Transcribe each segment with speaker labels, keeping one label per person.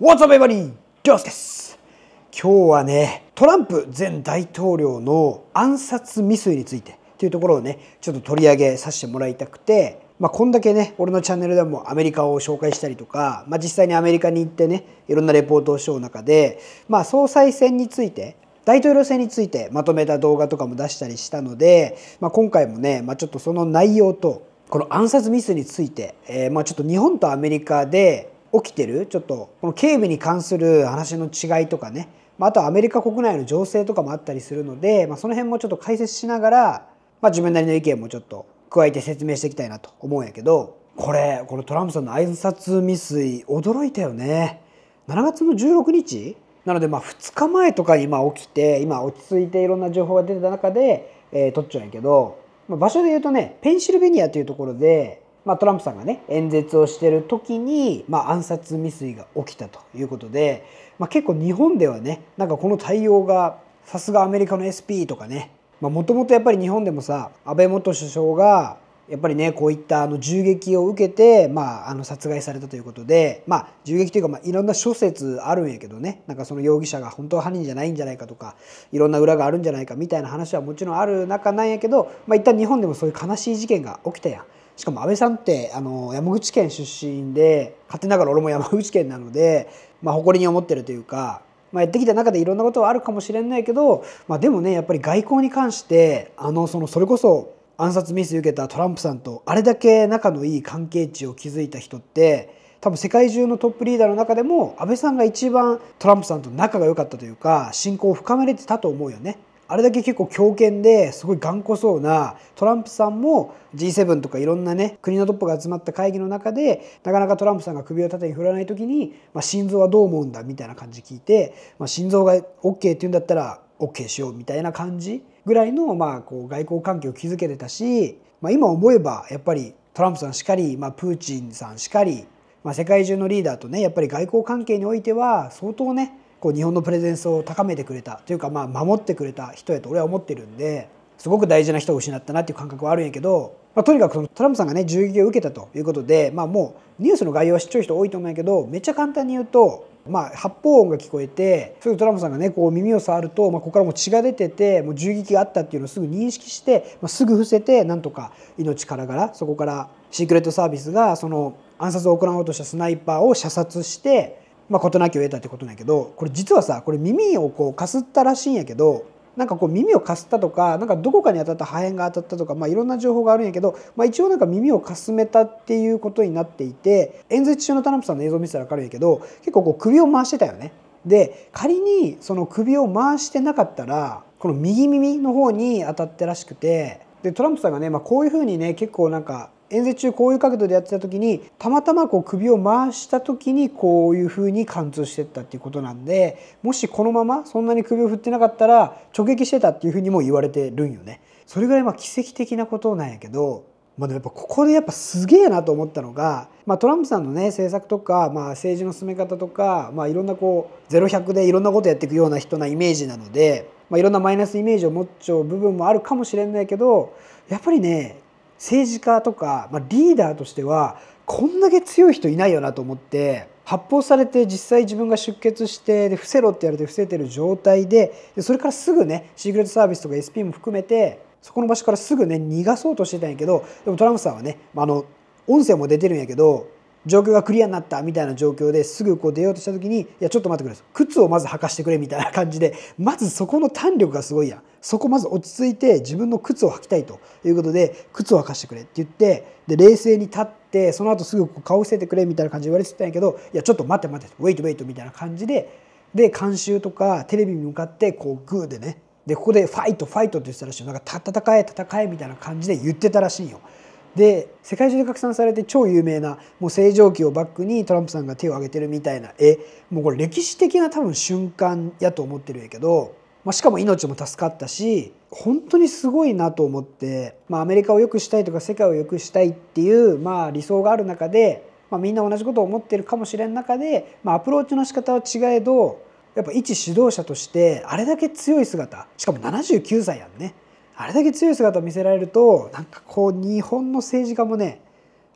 Speaker 1: What's up, everybody? です。今日はね、トランプ前大統領の暗殺未遂についてというところをね、ちょっと取り上げさせてもらいたくて、まあ、こんだけね、俺のチャンネルでもアメリカを紹介したりとか、まあ、実際にアメリカに行ってね、いろんなレポートをしよう中で、まあ、総裁選について、大統領選についてまとめた動画とかも出したりしたので、まあ、今回もね、まあ、ちょっとその内容と、この暗殺未遂について、えー、まあちょっと日本とアメリカで起きてるちょっとこの警備に関する話の違いとかね、まあ、あとはアメリカ国内の情勢とかもあったりするので、まあ、その辺もちょっと解説しながら、まあ、自分なりの意見もちょっと加えて説明していきたいなと思うんやけどこれこのトランプさんの挨拶未遂驚いたよね7月の16日なのでまあ2日前とかに今起きて今落ち着いていろんな情報が出てた中で、えー、撮っちゃうんやけど、まあ、場所で言うとねペンシルベニアというところでまあ、トランプさんがね演説をしてる時に、まあ、暗殺未遂が起きたということで、まあ、結構日本ではねなんかこの対応がさすがアメリカの SP とかねもともとやっぱり日本でもさ安倍元首相がやっぱりねこういったあの銃撃を受けて、まあ、あの殺害されたということで、まあ、銃撃というか、まあ、いろんな諸説あるんやけどねなんかその容疑者が本当は犯人じゃないんじゃないかとかいろんな裏があるんじゃないかみたいな話はもちろんある中なんやけど、まあ、一旦日本でもそういう悲しい事件が起きたやん。しかも安倍さんってあの山口県出身で勝手ながら俺も山口県なので、まあ、誇りに思ってるというか、まあ、やってきた中でいろんなことはあるかもしれないけど、まあ、でもねやっぱり外交に関してあのそのそれこそ暗殺ミス受けたトランプさんとあれだけ仲のいい関係値を築いた人って多分世界中のトップリーダーの中でも安倍さんが一番トランプさんと仲が良かったというか親交を深めれてたと思うよね。あれだけ結構強権ですごい頑固そうなトランプさんも G7 とかいろんなね国のトップが集まった会議の中でなかなかトランプさんが首を縦に振らない時に、まあ、心臓はどう思うんだみたいな感じ聞いて、まあ、心臓が OK って言うんだったら OK しようみたいな感じぐらいのまあこう外交関係を築けてたし、まあ、今思えばやっぱりトランプさんしかり、まあ、プーチンさんしかり、まあ、世界中のリーダーとねやっぱり外交関係においては相当ねこう日本のプレゼンスを高めてくれたというかまあ守ってくれた人やと俺は思ってるんですごく大事な人を失ったなっていう感覚はあるんやけど、まあ、とにかくそのトランプさんがね銃撃を受けたということで、まあ、もうニュースの概要は知っちゃう人多いと思うんやけどめっちゃ簡単に言うと、まあ、発砲音が聞こえてれでトランプさんがねこう耳を触ると、まあ、ここからも血が出ててもう銃撃があったっていうのをすぐ認識して、まあ、すぐ伏せてなんとか命からがらそこからシークレットサービスがその暗殺を行おうとしたスナイパーを射殺して。まあ、事なきを得たってことなんやけどこれ実はさこれ耳をこうかすったらしいんやけどなんかこう耳をかすったとかなんかどこかに当たった破片が当たったとか、まあ、いろんな情報があるんやけど、まあ、一応なんか耳をかすめたっていうことになっていて演説中の田プさんの映像見せたら分かるんやけど結構こう首を回してたよね。で仮にその首を回してなかったらこの右耳の方に当たってらしくてでトランプさんがね、まあ、こういうふうにね結構なんか演説中こういう角度でやってた時にたまたまこう首を回した時にこういうふうに貫通してったっていうことなんでもしこのままそんなに首を振ってなかったら直撃してたっていうふうにも言われてるんよね。それぐらいま奇跡的なことなんやけどまあ、でもやっぱここでやっぱすげえなと思ったのが、まあ、トランプさんのね政策とか、まあ、政治の進め方とか、まあ、いろんなこう0100でいろんなことやっていくような人なイメージなので、まあ、いろんなマイナスイメージを持っちゃう部分もあるかもしれないけどやっぱりね政治家とか、まあ、リーダーとしてはこんだけ強い人いないよなと思って発砲されて実際自分が出血してで伏せろって言われて伏せてる状態ででそれからすぐねシークレットサービスとか SP も含めてそこの場所からすぐね逃がそうとしてたんやけどでもトランプさんはねあの音声も出てるんやけど状況がクリアになったみたいな状況ですぐこう出ようとした時にいやちょっと待ってくれ靴をまず履かしてくれみたいな感じでまずそこの胆力がすごいやんそこまず落ち着いて自分の靴を履きたいということで靴を履かしてくれって言ってで冷静に立ってその後すぐ顔伏せてくれみたいな感じで言われてたんやけどいやちょっと待って待ってウェイトウェイトみたいな感じでで監修とかテレビに向かってこうグーでねでここでファイトファイトって言ってたらしいよなんか戦え戦えみたいな感じで言ってたらしいよ。で世界中で拡散されて超有名なもう正常期をバックにトランプさんが手を挙げてるみたいな絵もうこれ歴史的な多分瞬間やと思ってるんやけど、まあ、しかも命も助かったし本当にすごいなと思って、まあ、アメリカを良くしたいとか世界を良くしたいっていう、まあ、理想がある中で、まあ、みんな同じことを思ってるかもしれん中で、まあ、アプローチの仕方は違えどやっぱ一指導者としてあれだけ強い姿しかも79歳やんね。あれだけ強い姿を見せられるとなんかこう日本の政治家もね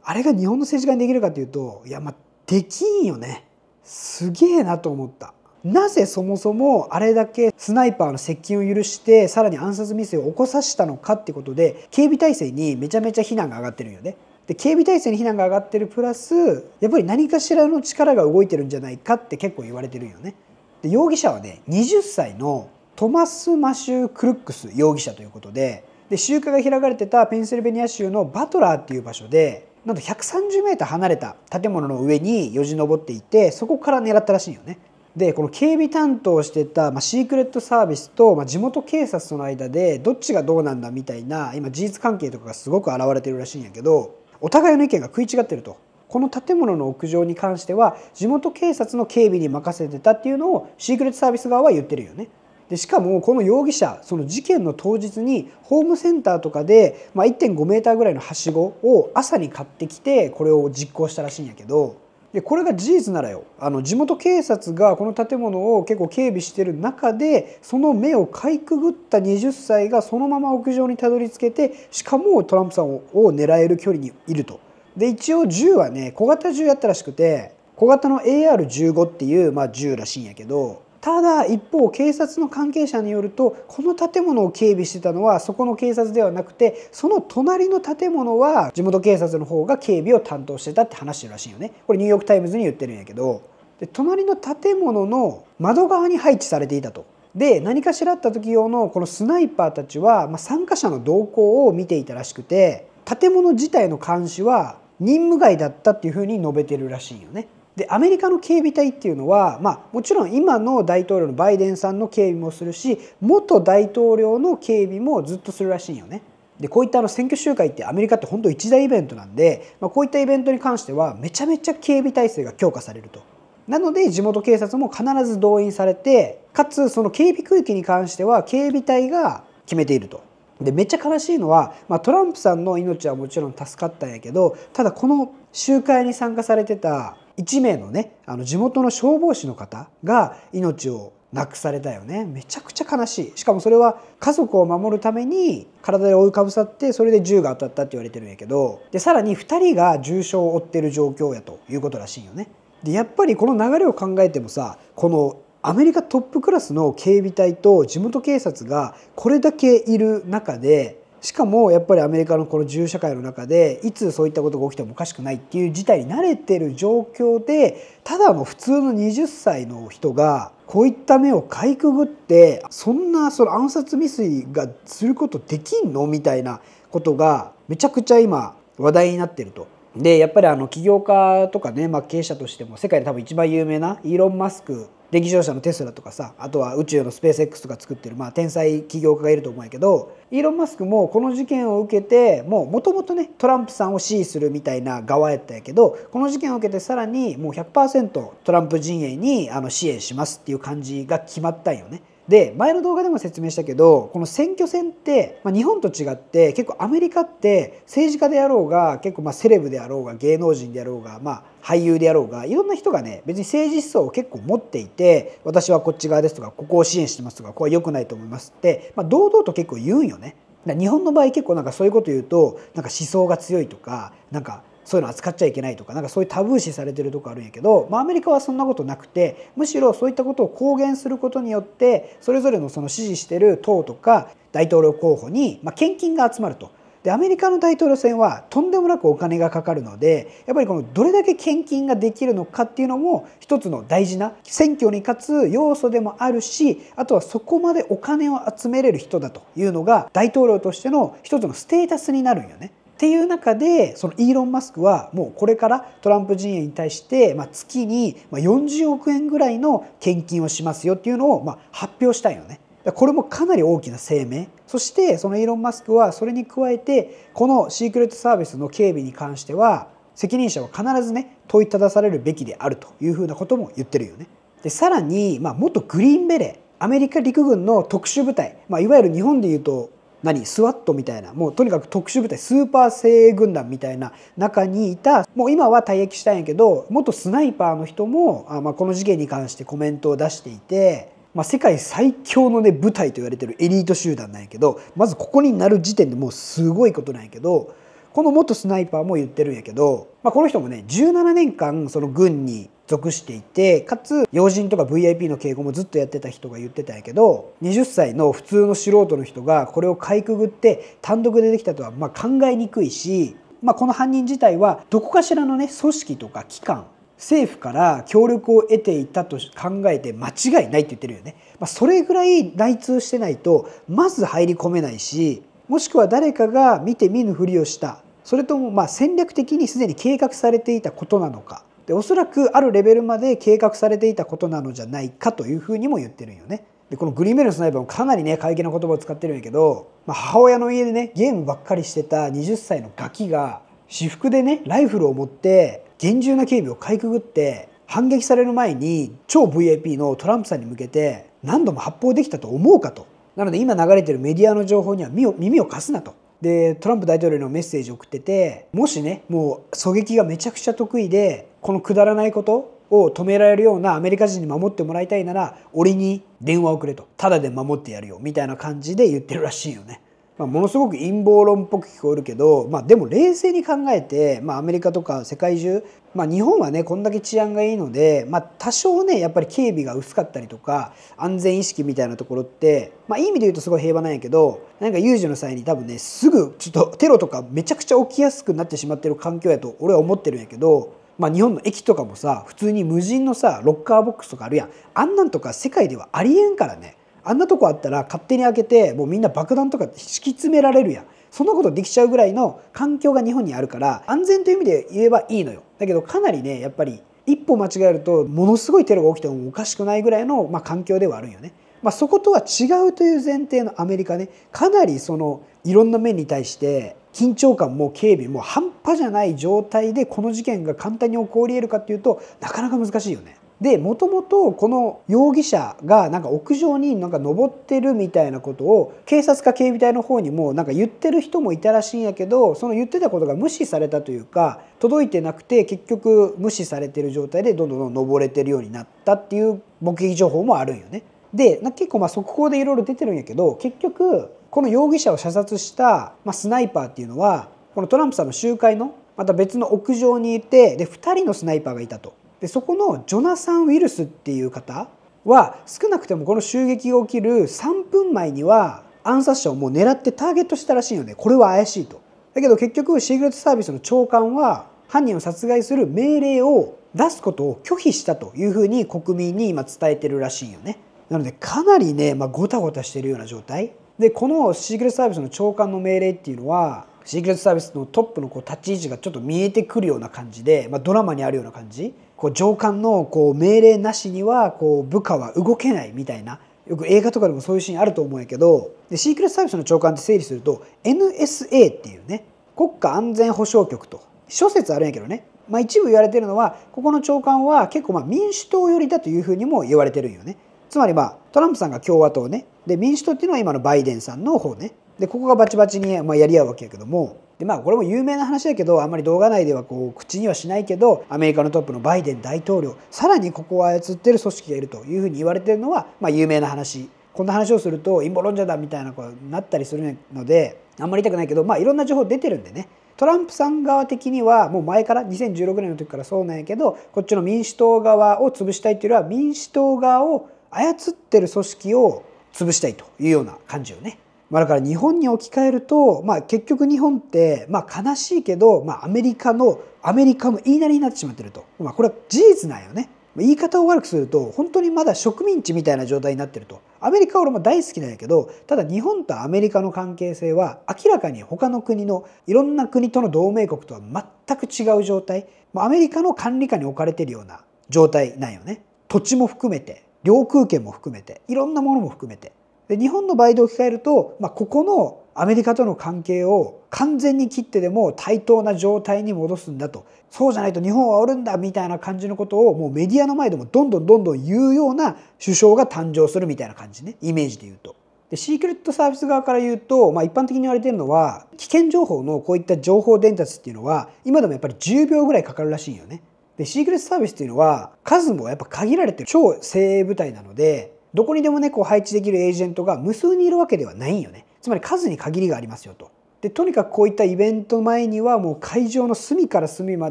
Speaker 1: あれが日本の政治家にできるかというといやまあできんよねすげえなと思った。なぜそもそもあれだけスナイパーの接近を許してさらに暗殺未遂を起こさせたのかってことで警備体制にめちゃめちゃ非難が上がってるよね。で警備体制に非難が上がってるプラスやっぱり何かしらの力が動いてるんじゃないかって結構言われてるよね。で容疑者はね20歳のトマス・マシュー・クルックス容疑者ということでで集会が開かれてたペンシルベニア州のバトラーっていう場所でなんと 130m 離れた建物の上によじ登っていてそこから狙ったらしいよね。でこの警備担当してた、まあ、シークレットサービスと、まあ、地元警察との間でどっちがどうなんだみたいな今事実関係とかがすごく現れてるらしいんやけどお互いの意見が食い違ってるとこの建物の屋上に関しては地元警察の警備に任せてたっていうのをシークレットサービス側は言ってるよね。でしかもこの容疑者その事件の当日にホームセンターとかで、まあ、1.5 m ぐらいのはしごを朝に買ってきてこれを実行したらしいんやけどでこれが事実ならよあの地元警察がこの建物を結構警備してる中でその目をかいくぐった20歳がそのまま屋上にたどり着けてしかもトランプさんを狙える距離にいると。で一応銃はね小型銃やったらしくて小型の AR15 っていう、まあ、銃らしいんやけどただ一方警察の関係者によるとこの建物を警備してたのはそこの警察ではなくてその隣の建物は地元警察の方が警備を担当してたって話してるらしいよねこれニューヨーク・タイムズに言ってるんやけどで隣の建物の窓側に配置されていたと。で何かしらあった時用のこのスナイパーたちは、まあ、参加者の動向を見ていたらしくて建物自体の監視は任務外だったっていうふうに述べてるらしいよね。でアメリカの警備隊っていうのは、まあ、もちろん今の大統領のバイデンさんの警備もするし元大統領の警備もずっとするらしいよね。でこういったあの選挙集会ってアメリカって本当一大イベントなんで、まあ、こういったイベントに関してはめちゃめちゃ警備体制が強化されると。なので地元警察も必ず動員されてかつその警備区域に関しては警備隊が決めていると。でめっちゃ悲しいのは、まあ、トランプさんの命はもちろん助かったんやけどただこの集会に参加されてた1名のねあの地元の消防士の方が命をなくされたよねめちゃくちゃ悲しいしかもそれは家族を守るために体で覆いかぶさってそれで銃が当たったって言われてるんやけどでさらに2人が重傷を負ってる状況やということらしいよねでやっぱりこの流れを考えてもさこのアメリカトップクラスの警備隊と地元警察がこれだけいる中でしかもやっぱりアメリカのこの自由社会の中でいつそういったことが起きてもおかしくないっていう事態に慣れてる状況でただの普通の20歳の人がこういった目をかいくぐってそんなその暗殺未遂がすることできんのみたいなことがめちゃくちゃ今話題になってると。でやっぱりあの起業家とかね、まあ、経営者としても世界で多分一番有名なイーロン・マスク歴史上車のテスラとかさあとは宇宙のスペース X とか作ってる、まあ、天才起業家がいると思うんやけどイーロン・マスクもこの事件を受けてもうもともとねトランプさんを支持するみたいな側やったんやけどこの事件を受けてさらにもう100%トランプ陣営にあの支援しますっていう感じが決まったんよね。で前の動画でも説明したけどこの選挙戦って、まあ、日本と違って結構アメリカって政治家であろうが結構まあセレブであろうが芸能人であろうが、まあ、俳優であろうがいろんな人がね別に政治思想を結構持っていて私はこっち側ですとかここを支援してますとかここは良くないと思いますって、まあ、堂々と結構言うんよね。日本の場合結構なんかそういうこと言うとなんか思想が強いとかなんかそういうの扱っちゃいけないとかなんかそういうタブー視されてるとこあるんやけど、まあ、アメリカはそんなことなくてむしろそういったことを公言することによってそれぞれのその支持してる党とか大統領候補に、まあ、献金が集まると。でアメリカの大統領選はとんでもなくお金がかかるのでやっぱりこのどれだけ献金ができるのかっていうのも一つの大事な選挙に勝つ要素でもあるしあとはそこまでお金を集めれる人だというのが大統領としての一つのステータスになるんよね。っていう中でそのイーロン・マスクはもうこれからトランプ陣営に対して、ま月に40億円ぐらいの献金をしますよっていうのを、ま発表したいのね。これもかなり大きな声明そしてそのイーロン・マスクはそれに加えてこのシークレットサービスの警備に関しては責任者は必ずね問いただされるべきであるというふうなことも言ってるよね。でさらに、ま元グリーンベレーアメリカ陸軍の特殊部隊、まあ、いわゆる日本でいうと何スワットみたいなもうとにかく特殊部隊スーパー精鋭軍団みたいな中にいたもう今は退役したんやけど元スナイパーの人もあ、まあ、この事件に関してコメントを出していて。まあ、世界最強のね部隊と言われてるエリート集団なんやけどまずここになる時点でもうすごいことなんやけどこの元スナイパーも言ってるんやけど、まあ、この人もね17年間その軍に属していてかつ要人とか VIP の敬語もずっとやってた人が言ってたんやけど20歳の普通の素人の人がこれをかいくぐって単独でできたとはまあ考えにくいし、まあ、この犯人自体はどこかしらのね組織とか機関政府から協力を得ていたと考えて間違いないって言ってるよね。まあ、それぐらい内通してないとまず入り込めないしもしくは誰かが見て見ぬふりをしたそれともま戦略的にすでに計画されていたことなのかでおそらくあるレベルまで計画されていたことなのじゃないかというふうにも言ってるんよね。でこのグリーンメルの裁ーもかなりね怪奇な言葉を使ってるんやけど、まあ、母親の家でねゲームばっかりしてた20歳のガキが私服でねライフルを持って厳重な警備をかいくぐって反撃される前に超 VIP のトランプさんに向けて何度も発砲できたと思うかとなので今流れてるメディアの情報には耳を貸すなとでトランプ大統領のメッセージを送っててもしねもう狙撃がめちゃくちゃ得意でこのくだらないことを止められるようなアメリカ人に守ってもらいたいなら俺に電話をくれとタダで守ってやるよみたいな感じで言ってるらしいよね。まあ、ものすごく陰謀論っぽく聞こえるけど、まあ、でも冷静に考えて、まあ、アメリカとか世界中、まあ、日本はねこんだけ治安がいいので、まあ、多少ねやっぱり警備が薄かったりとか安全意識みたいなところって、まあ、いい意味で言うとすごい平和なんやけどなんか有事の際に多分ねすぐちょっとテロとかめちゃくちゃ起きやすくなってしまってる環境やと俺は思ってるんやけどまあ、日本の駅とかもさ普通に無人のさロッカーボックスとかあるやんあんなんとか世界ではありえんからねあんなとこあったら勝手に開けてもうみんな爆弾とか敷き詰められるやんそんなことできちゃうぐらいの環境が日本にあるから安全という意味で言えばいいのよだけどかなりねやっぱり一歩間違えるとものすごいテロが起きてもおかしくないぐらいの、まあ、環境ではあるんよね。まあ、そことは違うという前提のアメリカねかなりそのいろんな面に対して緊張感も警備も半端じゃない状態でこの事件が簡単に起こり得るかっていうとなかなか難しいよね。でもともとこの容疑者がなんか屋上になんか登ってるみたいなことを警察か警備隊の方にもなんか言ってる人もいたらしいんやけどその言ってたことが無視されたというか届いてなくて結局無視されてる状態でどんどんどん登れてるようになったっていう目撃情報もあるんよね。で結構まあ速報でいろいろ出てるんやけど結局この容疑者を射殺した、まあ、スナイパーっていうのはこのトランプさんの集会のまた別の屋上にいてで2人のスナイパーがいたと。でそこのジョナサン・ウィルスっていう方は少なくてもこの襲撃が起きる3分前には暗殺者をもう狙ってターゲットしたらしいのでこれは怪しいと。だけど結局シークレットサービスの長官は犯人を殺害する命令を出すことを拒否したというふうに国民に今伝えてるらしいよね。なのでかなりね、まあ、ごたごたしてるような状態でこのシークレットサービスの長官の命令っていうのはシークレットサービスのトップのこう立ち位置がちょっと見えてくるような感じで、まあ、ドラマにあるような感じこう上官のこう命令なしにはこう部下は動けないみたいなよく映画とかでもそういうシーンあると思うんやけどでシークレットサービスの長官って整理すると NSA っていうね国家安全保障局と諸説あるんやけどね、まあ、一部言われてるのはここの長官は結構まあ民主党寄りだというふうにも言われてるんよねつまりまあトランプさんが共和党ねで民主党っていうのは今のバイデンさんの方ねでここがバチバチにまあやり合うわけやけどもでまあこれも有名な話だけどあんまり動画内ではこう口にはしないけどアメリカのトップのバイデン大統領さらにここを操ってる組織がいるというふうに言われてるのは、まあ、有名な話こんな話をすると陰謀論者だみたいなことになったりするのであんまり言いたくないけど、まあ、いろんな情報出てるんでねトランプさん側的にはもう前から2016年の時からそうなんやけどこっちの民主党側を潰したいっていうよりは民主党側を操ってる組織を潰したいというような感じをねまあ、だから日本に置き換えると、まあ、結局日本って、まあ、悲しいけど、まあ、アメリカのアメリカの言いなりになってしまってると、まあ、これは事実なんよね。言い方を悪くすると本当にまだ植民地みたいな状態になってるとアメリカは俺も大好きなんやけどただ日本とアメリカの関係性は明らかに他の国のいろんな国との同盟国とは全く違う状態アメリカの管理下に置かれてるような状態なんよね土地も含めて領空権も含めていろんなものも含めてで日本の場合で置き換えると、まあ、ここのアメリカとの関係を完全に切ってでも対等な状態に戻すんだとそうじゃないと日本はおるんだみたいな感じのことをもうメディアの前でもどんどんどんどん言うような首相が誕生するみたいな感じねイメージで言うと。でシークレットサービス側から言うと、まあ、一般的に言われてるのは危険情報のこういった情報伝達っていうのは今でもやっぱり10秒ぐらいかかるらしいよね。でシークレットサービスっていうのは数もやっぱ限られてる超精鋭部隊なのでどこにでもねこう配置できるエージェントが無数にいるわけではないんよねつまり数に限りがありますよと。でとにかくこういったイベント前にはもう会場の隅から隅ま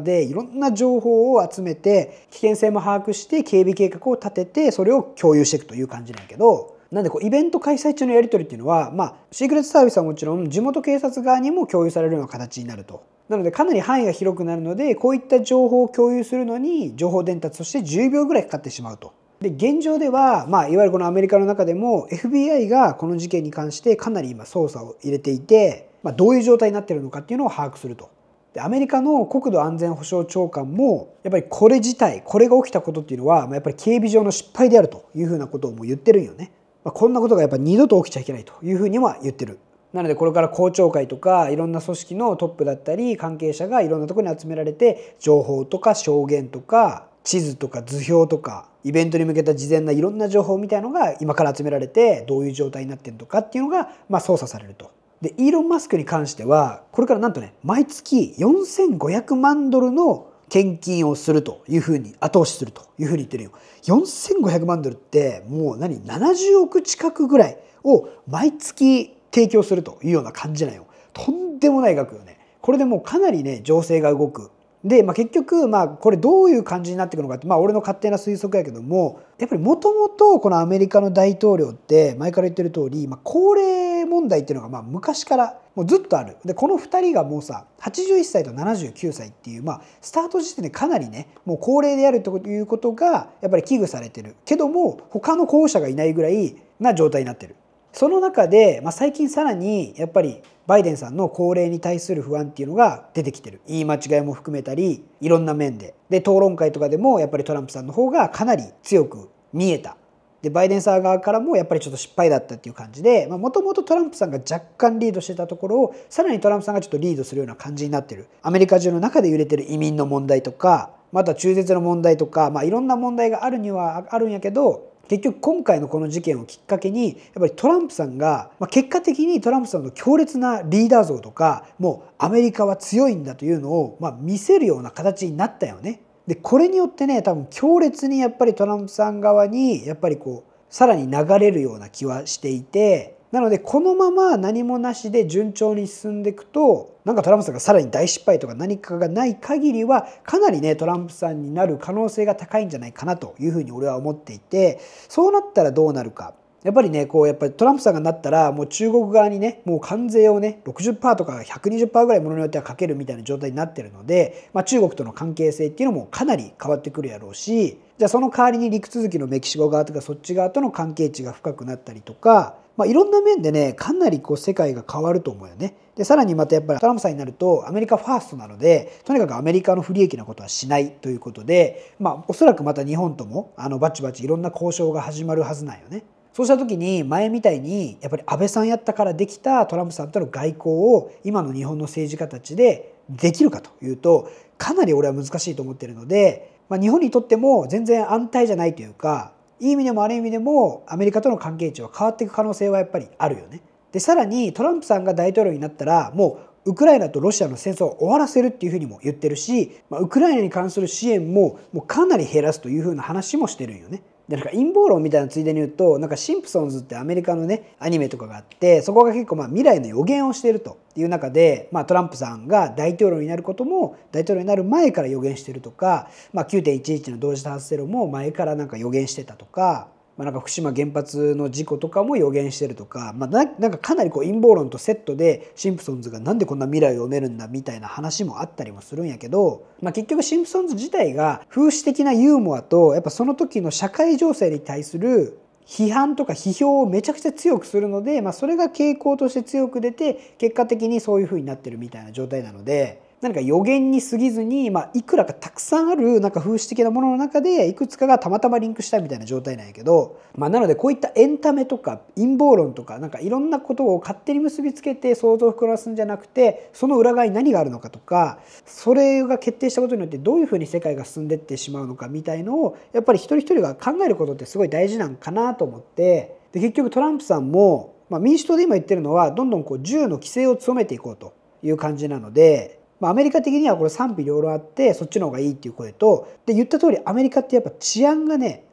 Speaker 1: でいろんな情報を集めて危険性も把握して警備計画を立ててそれを共有していくという感じなんやけどなんでこうイベント開催中のやり取りっていうのはまあシークレットサービスはもちろん地元警察側にも共有されるような形になると。なのでかなり範囲が広くなるのでこういった情報を共有するのに情報伝達として10秒ぐらいかかってしまうとで現状では、まあ、いわゆるこのアメリカの中でも FBI がこの事件に関してかなり今捜査を入れていて、まあ、どういう状態になってるのかっていうのを把握すると。でアメリカの国土安全保障長官もやっぱりこれ自体これが起きたことっていうのは、まあ、やっぱり警備上の失敗であるというふうなことをもう言ってるんよね。まあ、こんなことがやっぱ二度と起きちゃいけないというふうには言ってる。なのでこれから公聴会とかいろんな組織のトップだったり関係者がいろんなところに集められて情報とか証言とか地図とか図表とかイベントに向けた事前ないろんな情報みたいのが今から集められてどういう状態になってるのかっていうのが、まあ、操作されると。でイーロン・マスクに関してはこれからなんとね毎月4500万ドルの献金をするというふうに後押しするというふうに言ってるよ。4500万ドルってもう何70億近くぐらいを毎月提供するというような感じなんよ。とんでもない額よね。これでもうかなりね情勢が動くで、まあ、結局、まあ、これどういう感じになっていくのかって、まあ、俺の勝手な推測やけどもやっぱりもともとこのアメリカの大統領って前から言ってる通り、まあ、高齢問題っていうのがまあ昔からもうずっとあるでこの2人がもうさ81歳と79歳っていう、まあ、スタート時点でかなりねもう高齢であるということがやっぱり危惧されてるけども他の候補者がいないぐらいな状態になってる。その中で、まあ、最近さらにやっぱりバイデンさんの高齢に対する不安っていうのが出てきてる言い間違いも含めたりいろんな面でで討論会とかでもやっぱりトランプさんの方がかなり強く見えたでバイデンさん側からもやっぱりちょっと失敗だったっていう感じでもともとトランプさんが若干リードしてたところをさらにトランプさんがちょっとリードするような感じになってるアメリカ中の中で揺れてる移民の問題とかまた中絶の問題とか、まあ、いろんな問題があるにはあるんやけど結局今回のこの事件をきっかけにやっぱりトランプさんが、まあ、結果的にトランプさんの強烈なリーダー像とかもうアメリカは強いんだというのを、まあ、見せるような形になったよね。でこれによってね多分強烈にやっぱりトランプさん側にやっぱりこうさらに流れるような気はしていてなのでこのまま何もなしで順調に進んでいくとなんかトランプさんがさらに大失敗とか何かがない限りはかなりねトランプさんになる可能性が高いんじゃないかなというふうに俺は思っていてそうなったらどうなるか。やっぱりね、こう、やっぱりトランプさんがなったら、もう中国側にね、もう関税をね、60%とか120%ぐらいものによってはかけるみたいな状態になってるので、まあ、中国との関係性っていうのもかなり変わってくるやろうし、じゃあその代わりに陸続きのメキシコ側とかそっち側との関係値が深くなったりとか、まあ、いろんな面でねかなりこう世界が変わると思うよね。でさらにまたやっぱりトランプさんになるとアメリカファーストなのでとにかくアメリカの不利益なことはしないということで、まあ、おそらくまた日本ともあのバチバチいろんな交渉が始まるはずなんよね。そうした時に前みたいにやっぱり安倍さんやったからできたトランプさんとの外交を今の日本の政治家たちでできるかというとかなり俺は難しいと思ってるので、まあ、日本にとっても全然安泰じゃないというかいい意味でも悪い意味でもアメリカとの関係値は変わっていく可能性はやっぱりあるよね。でさらにトランプさんが大統領になったらもうウクライナとロシアの戦争を終わらせるっていうふうにも言ってるし、まあ、ウクライナに関する支援ももうかなり減らすというふうな話もしてるよね。でなんか陰謀論みたいなついでに言うとなんかシンプソンズってアメリカのねアニメとかがあってそこが結構まあ未来の予言をしているという中で、まあ、トランプさんが大統領になることも大統領になる前から予言してるとか、まあ、9.11の同時多発テロも前からなんか予言してたとかまあ、なんか福島原発の事故とかも予言してるとか、まあ、なんかかなりこう陰謀論とセットでシンプソンズがなんでこんな未来を読めるんだみたいな話もあったりもするんやけど、まあ、結局シンプソンズ自体が風刺的なユーモアとやっぱその時の社会情勢に対する批判とか批評をめちゃくちゃ強くするので、まあ、それが傾向として強く出て結果的にそういうふうになってるみたいな状態なので何か予言に過ぎずに、まあ、いくらかたくさんあるなんか風刺的なものの中でいくつかがたまたまリンクしたみたいな状態なんやけど、まあ、なのでこういったエンタメとか陰謀論とか何かいろんなことを勝手に結びつけて想像を膨らすんじゃなくてその裏側に何があるのかとかそれが決定したことによってどういうふうに世界が進んでってしまうのかみたいのをやっぱり一人一人が考えることってすごい大事なんかなと思ってで結局トランプさんも、まあ、民主党で今言ってるのはどんどんこう銃の規制を強めていこうという感じなので。まアメリカ的にはこれ賛否両論あってそっちの方がいいっていう声とで言った通りアメリカってやっぱ治安がね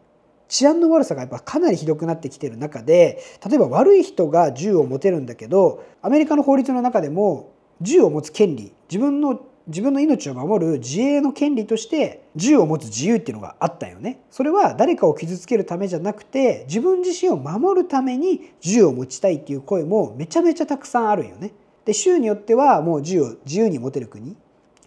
Speaker 1: 治安の悪さがやっぱかなりひどくなってきてる中で例えば悪い人が銃を持てるんだけどアメリカの法律の中でも銃を持つ権利自分の自分の命を守る自衛の権利として銃を持つ自由っていうのがあったよねそれは誰かを傷つけるためじゃなくて自分自身を守るために銃を持ちたいっていう声もめちゃめちゃたくさんあるよねで州によってはもう銃を自由に持てる国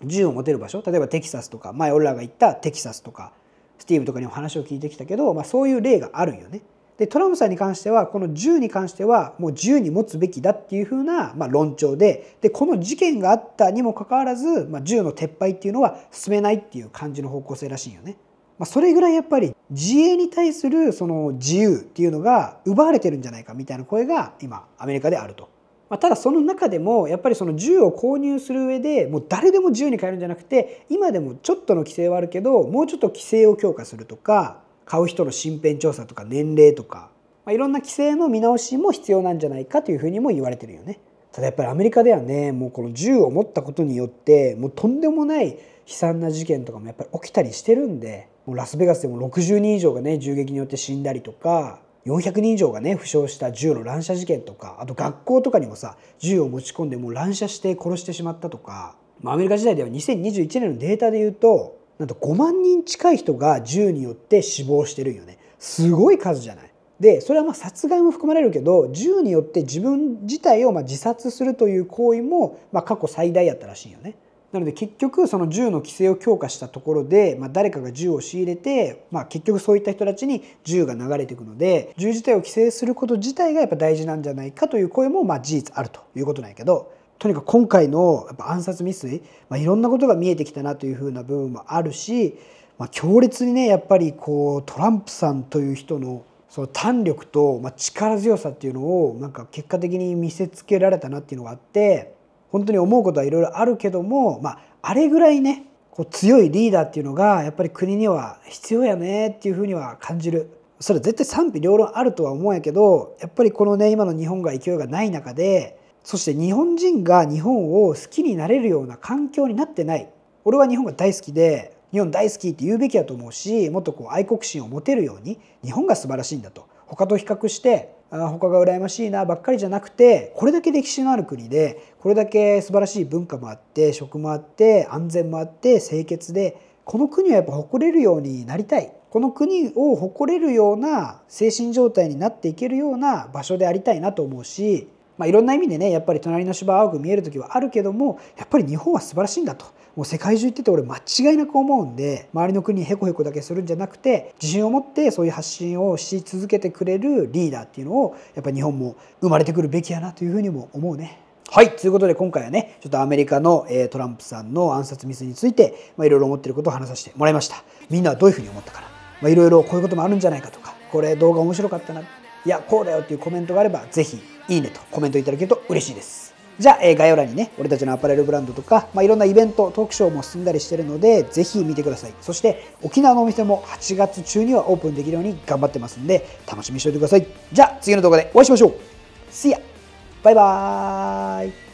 Speaker 1: 銃を持てる場所例えばテキサスとか前俺らが行ったテキサスとかスティーブとかにも話を聞いてきたけど、まあ、そういう例があるよね。でトランプさんに関してはこの銃に関してはもう自由に持つべきだっていうふうな、まあ、論調ででこの事件があったにもかかわらず、まあ、銃の撤廃っていうのは進めないっていう感じの方向性らしいよね。まあ、それぐらいやっぱり自衛に対するその自由っていうのが奪われてるんじゃないかみたいな声が今アメリカであると。まあ、ただその中でもやっぱりその銃を購入する上でもう誰でも銃に変えるんじゃなくて今でもちょっとの規制はあるけどもうちょっと規制を強化するとか買う人の身辺調査とか年齢とか、まあ、いろんな規制の見直しも必要なんじゃないかというふうにも言われてるよね。ただやっぱりアメリカではねもうこの銃を持ったことによってもうとんでもない悲惨な事件とかもやっぱり起きたりしてるんでもうラスベガスでも60人以上がね銃撃によって死んだりとか400人以上がね負傷した銃の乱射事件とかあと学校とかにもさ銃を持ち込んでもう乱射して殺してしまったとか、まあ、アメリカ時代では2021年のデータでいうとなんと5万人近い人が銃によって死亡してるよねすごい数じゃないでそれはま殺害も含まれるけど銃によって自分自体をま自殺するという行為もま過去最大やったらしいよね。なので結局その銃の規制を強化したところで、まあ、誰かが銃を仕入れて、まあ、結局そういった人たちに銃が流れていくので銃自体を規制すること自体がやっぱ大事なんじゃないかという声もまあ事実あるということなんやけどとにかく今回のやっぱ暗殺未遂、まあ、いろんなことが見えてきたなというふうな部分もあるし、まあ、強烈にねやっぱりこうトランプさんという人のその胆力と、ま力強さっていうのをなんか結果的に見せつけられたなっていうのがあって。本当に思うことはいろいろあるけども、まあ、あれぐらいねこう強いリーダーっていうのがやっぱり国には必要やねっていうふうには感じるそれ絶対賛否両論あるとは思うんやけどやっぱりこのね今の日本が勢いがない中でそして日本人が日本を好きになれるような環境になってない俺は日本が大好きで日本大好きって言うべきやと思うしもっとこう愛国心を持てるように日本が素晴らしいんだと他と比較してあ他が羨ましいなばっかりじゃなくてこれだけ歴史のある国でこれだけ素晴らしい文化もあって食もあって安全もあって清潔でこの国はやっぱ誇れるようになりたいこの国を誇れるような精神状態になっていけるような場所でありたいなと思うしまあ、いろんな意味でねやっぱり隣の芝青く見える時はあるけどもやっぱり日本は素晴らしいんだともう世界中行ってて俺間違いなく思うんで周りの国にへこへこだけするんじゃなくて自信を持ってそういう発信をし続けてくれるリーダーっていうのをやっぱり日本も生まれてくるべきやなというふうにも思うね。はい。ということで、今回はね、ちょっとアメリカの、えー、トランプさんの暗殺ミスについて、まあ、いろいろ思ってることを話させてもらいました。みんなはどういうふうに思ったかな。まあ、いろいろこういうこともあるんじゃないかとか、これ動画面白かったないやこうだよっていうコメントがあればぜひいいねとコメントいただけると嬉しいですじゃあ、え概要欄にね俺たちのアパレルブランドとか、まあ、いろんなイベントトークショーも進んだりしてるのでぜひ見てくださいそして沖縄のお店も8月中にはオープンできるように頑張ってますんで楽しみにしておいてくださいじゃあ次の動画でお会いしましょう See ya! バイバーイ